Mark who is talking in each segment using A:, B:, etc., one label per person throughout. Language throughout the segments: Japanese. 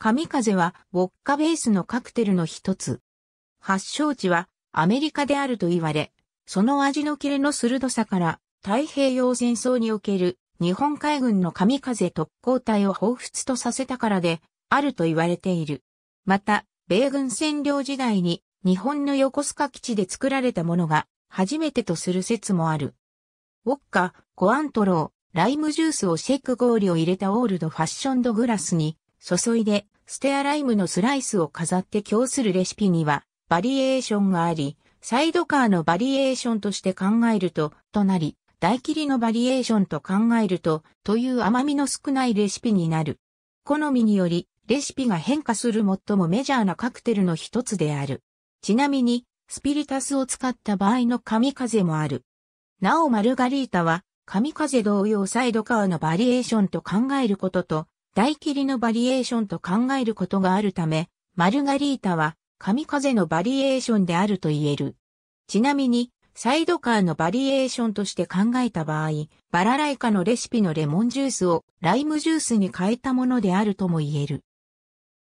A: 神風は、ウォッカベースのカクテルの一つ。発祥地
B: は、アメリカであると言われ、その味の切れの鋭さから、太平洋戦争における、日本海軍の神風特攻隊を彷彿とさせたからで、あると言われている。また、米軍占領時代に、日本の横須賀基地で作られたものが、初めてとする説もある。ウォッカ、コアントロー、ライムジュースをシェイク氷を入れたオールドファッションドグラスに、注いで、ステアライムのスライスを飾って供するレシピには、バリエーションがあり、サイドカーのバリエーションとして考えると、となり、大切りのバリエーションと考えると、という甘みの少ないレシピになる。好みにより、レシピが変化する最もメジャーなカクテルの一つである。ちなみに、スピリタスを使った場合の神風もある。なおマルガリータは、神風同様サイドカーのバリエーションと考えることと、大霧のバリエーションと考えることがあるため、マルガリータは神風のバリエーションであると言える。ちなみに、サイドカーのバリエーションとして考えた場合、バラライカのレシピのレモンジュースをライムジュースに変えたものであるとも言える。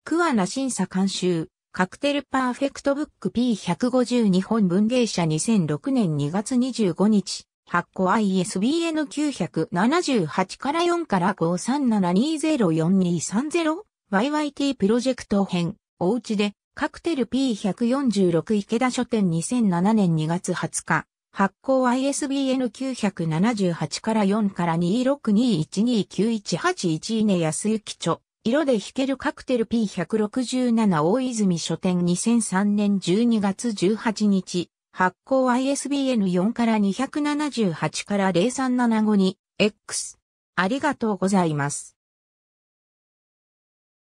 B: クワナ審査監修、カクテルパーフェクトブック P152 本文芸社2006年2月25日、発行 ISBN 978から4から537204230 YYT プロジェクト編、おうちで、カクテル P146 池田書店2007年2月20日、発行 ISBN 978から4から262129181稲安幸著、色で弾けるカクテル P167 大泉書店2003年12月18日、発行 ISBN4 から278から0375
A: に X。ありがとうございます。